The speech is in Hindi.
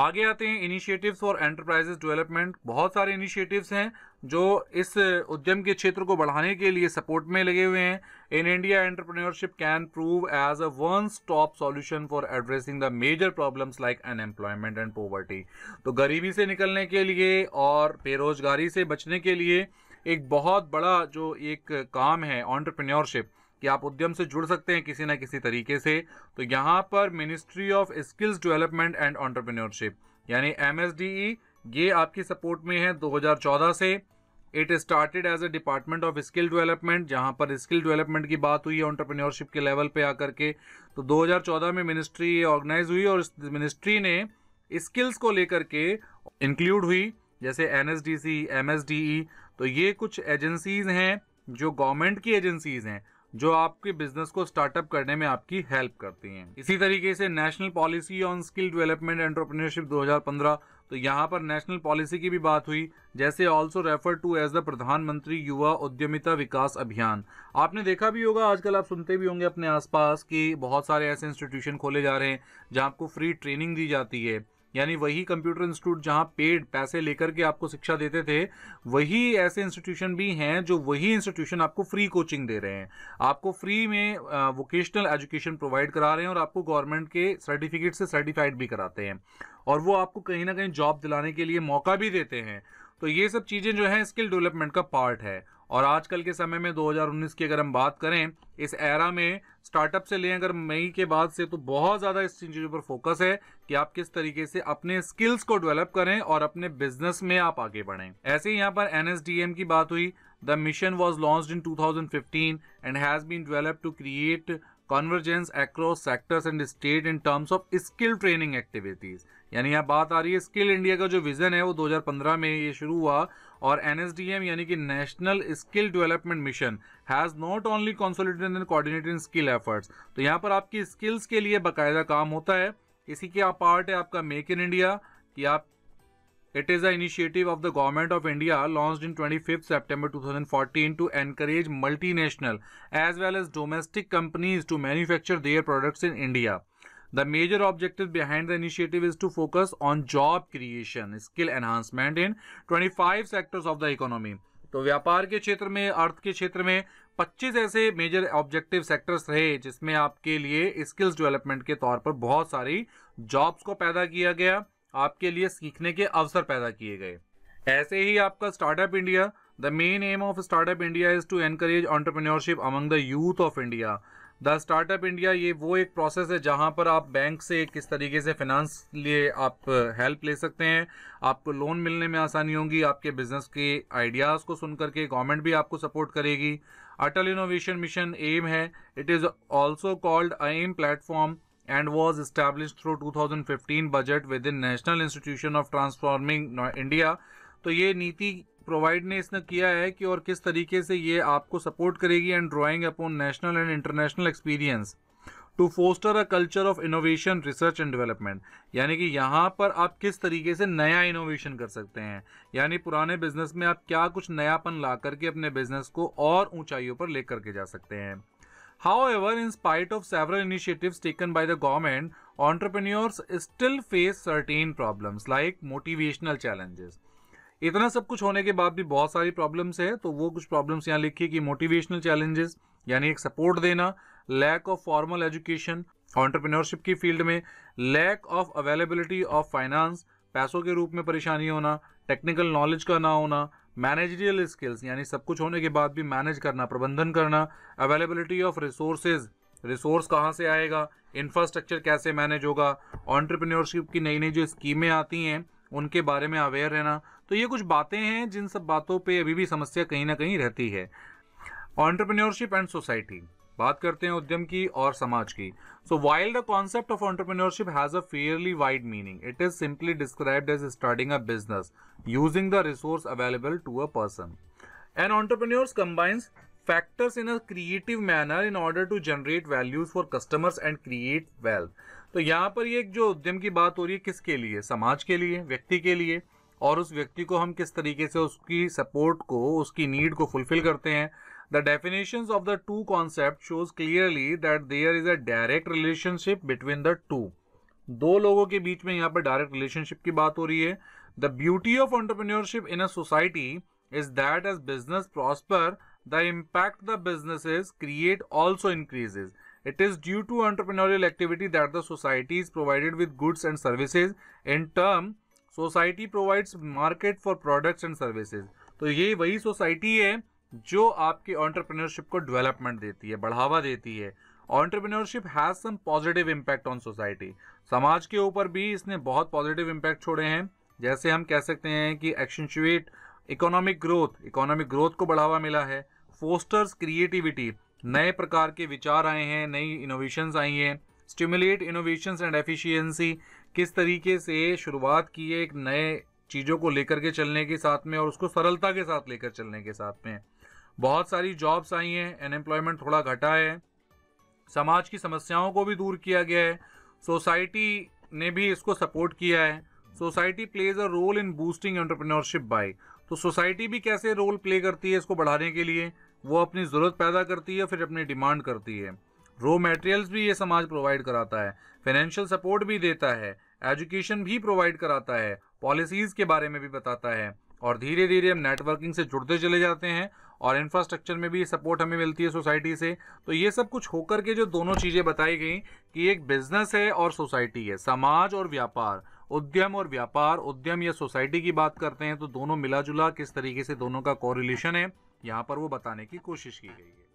आगे आते हैं इनिशिएटिव्स फॉर एंटरप्राइजेस डेवलपमेंट बहुत सारे इनिशिएटिव्स हैं जो इस उद्यम के क्षेत्र को बढ़ाने के लिए सपोर्ट में लगे हुए हैं in India entrepreneurship can prove as a one stop solution for addressing the major problems like unemployment and poverty तो गरीबी से निकलने के लिए और बेरोजगारी से बचने के लिए एक बहुत बड़ा जो एक काम है ऑन्टरप्रेन्योरशिप कि आप उद्यम से जुड़ सकते हैं किसी ना किसी तरीके से तो यहाँ पर ministry of skills development and entrepreneurship यानी एम e, ये आपकी सपोर्ट में है 2014 से it started as a department of skill development जहां पर स्किल डेवलपमेंट की बात हुई है ऑन्टरप्रीनियोरशिप के लेवल पे आकर के तो 2014 में मिनिस्ट्री ऑर्गेनाइज हुई और मिनिस्ट्री ने स्किल्स को लेकर के इंक्लूड हुई जैसे N S D C M S D E तो ये कुछ एजेंसीज हैं जो गवर्नमेंट की एजेंसीज हैं जो आपके बिजनेस को स्टार्टअप करने में आपकी हेल्प करती हैं इसी तरीके से national policy on skill development entrepreneurship 2015 तो यहाँ पर नेशनल पॉलिसी की भी बात हुई जैसे also refer to as the Pradhanmantri Yuva उद्यमिता विकास अभियान आपने देखा भी होगा आजकल आप सुनते भी होंगे अपने आसपास कि बहुत सारे ऐसे इंस्टीट्यूशन खोले जा रहे हैं जहाँ आपको फ्री ट्रेनिंग दी जाती है यानी वही कंप्यूटर इंस्टीट्यूट जहां पेड पैसे लेकर के आपको शिक्षा देते थे वही ऐसे इंस्टीट्यूशन भी हैं जो वही इंस्टीट्यूशन आपको फ्री कोचिंग दे रहे हैं आपको फ्री में वोकेशनल एजुकेशन प्रोवाइड करा रहे हैं और आपको गवर्नमेंट के सर्टिफिकेट से सर्टिफाइड भी कराते हैं और वो आपको कहीं ना कहीं जॉब दिलाने के लिए मौका भी देते हैं तो ये सब चीज़ें जो है स्किल डेवलपमेंट का पार्ट है और आजकल के समय में 2019 की अगर हम बात करें इस एरा में स्टार्टअप से लें अगर मई के बाद से तो बहुत ज़्यादा इस चीज़ों पर फोकस है कि आप किस तरीके से अपने स्किल्स को डेवलप करें और अपने बिजनेस में आप आगे बढ़ें ऐसे यहाँ पर एनएसडीएम की बात हुई the mission was launch in 2015 and has been developed to create convergence across sectors and state in terms of skill training activities यानी यहाँ बात आ रही है स्किल इंडिया का जो विजन है वो 2015 में ये शुरू हुआ और एनएसडीएम यानी कि national skill development mission has not only consolidated and coordinated skill efforts तो यहाँ पर आपकी स्किल्स के लिए बाकायदा काम होता है इसी का पार्ट है आपका मेक इन इंडिया कि आप it is a initiative of the government of India launch in twenty fifth September two thousand fourteen to encourage multinational as well as domestic companies to manufacture their products in India major objective behind the initiative is to focus on job creation skill enhancement in twenty five sectors of the economy तो व्यापार के क्षेत्र में अर्थ के क्षेत्र में पच्चीस ऐसे मेजर ऑब्जेक्टिव सेक्टर्स रहे जिसमें आपके लिए स्किल्स डेवलपमेंट के तौर पर बहुत सारी जॉब्स को पैदा किया गया आपके लिए सीखने के अवसर पैदा किए गए ऐसे ही आपका startup India the main aim of startup India is to encourage entrepreneurship among the youth of India the startup India ये वो एक प्रोसेस है जहाँ पर आप बैंक से किस तरीके से फिनांस लिए आप हेल्प ले सकते हैं आपको लोन मिलने में आसानी होगी आपके बिजनेस के आइडियाज़ को सुन करके गवर्नमेंट भी आपको सपोर्ट करेगी अटल इनोवेशन मिशन एम है it is also called AIM platform through two thousand fifteen 2015 within national institution of transforming India तो ये नीति प्रोवाइड ने इसने किया है कि और किस तरीके से ये आपको सपोर्ट करेगी and drawing upon national and international experience to foster a culture of innovation research and development यानी कि यहाँ पर आप किस तरीके से नया इनोवेशन कर सकते हैं यानी पुराने बिजनेस में आप क्या कुछ नयापन ला करके अपने बिजनेस को और ऊंचाइयों पर लेकर के जा सकते हैं however in spite of several initiative taken by the government entrepreneurs still face certain problems like motivational challenges इतना सब कुछ होने के बाद भी बहुत सारी प्रॉब्लम्स है तो वो कुछ प्रॉब्लम्स यहाँ लिखी कि मोटिवेशनल चैलेंजेस यानी एक सपोर्ट देना lack of formal education entrepreneurship की फील्ड में lack of availability of finance पैसों के रूप में परेशानी होना टेक्निकल नॉलेज का ना होना मैनेजरियल स्किल्स यानी सब कुछ होने के बाद भी मैनेज करना प्रबंधन करना अवेलेबिलिटी ऑफ रिसोर्सेज रिसोर्स कहाँ से आएगा इंफ्रास्ट्रक्चर कैसे मैनेज होगा ऑन्टरप्रिन्योरशिप की नई नई जो स्कीमें आती हैं उनके बारे में अवेयर रहना तो ये कुछ बातें हैं जिन सब बातों पे अभी भी समस्या कहीं ना कहीं रहती है ऑन्टरप्रिन्योरशिप एंड सोसाइटी बात करते हैं उद्यम की और समाज की so while the concept of entrepreneurship has a fairly wide meaning it is simply described as starting a business using the resource available to a person an entrepreneur combines factors in a creative manner in order to generate values for customers and create wealth तो यहाँ पर ये जो उद्यम की बात हो रही है किसके लिए समाज के लिए व्यक्ति के लिए और उस व्यक्ति को हम किस तरीके से उसकी सपोर्ट को उसकी नीड को फुलफिल करते हैं The definitions of the two concepts shows clearly that there is a direct relationship between the two. दो लोगों के बीच में यहाँ direct relationship ki की बात हो रही है the beauty of entrepreneurship in a society is that as business prosper the impact the businesses create It is due to entrepreneurial activity that the society is provided with goods and services. In term, society provides market for products and services. तो ये वही society है जो आपकी ऑन्टरप्रिनरशिप को डेवलपमेंट देती है बढ़ावा देती है entrepreneurship has some positive impact on society समाज के ऊपर भी इसने बहुत पॉजिटिव इम्पैक्ट छोड़े हैं जैसे हम कह सकते हैं कि एक्शनशुएट इकोनॉमिक ग्रोथ इकोनॉमिक ग्रोथ को बढ़ावा मिला है फोस्टर्स क्रिएटिविटी नए प्रकार के विचार आए हैं नई इनोवेशंस आई हैं स्टिमुलेट इनोवेशंस एंड एफिशिएंसी किस तरीके से शुरुआत की है एक नए चीज़ों को लेकर के चलने के साथ में और उसको सरलता के साथ लेकर चलने के साथ में बहुत सारी जॉब्स आई हैं अनएम्प्लॉयमेंट थोड़ा घटा है समाज की समस्याओं को भी दूर किया गया है सोसाइटी ने भी इसको सपोर्ट किया है society plays a role in boosting entrepreneurship by तो सोसाइटी भी कैसे रोल प्ले करती है इसको बढ़ाने के लिए वो अपनी ज़रूरत पैदा करती है फिर अपनी डिमांड करती है रो मटेरियल्स भी ये समाज प्रोवाइड कराता है फाइनेंशियल सपोर्ट भी देता है एजुकेशन भी प्रोवाइड कराता है पॉलिसीज़ के बारे में भी बताता है और धीरे धीरे हम नेटवर्किंग से जुड़ते चले जाते हैं और इंफ्रास्ट्रक्चर में भी सपोर्ट हमें मिलती है सोसाइटी से तो ये सब कुछ होकर के जो दोनों चीज़ें बताई गई कि एक बिजनेस है और सोसाइटी है समाज और व्यापार उद्यम और व्यापार उद्यम या सोसाइटी की बात करते हैं तो दोनों मिला जुला किस तरीके से दोनों का कोरिलेशन है यहाँ पर वो बताने की कोशिश की गई है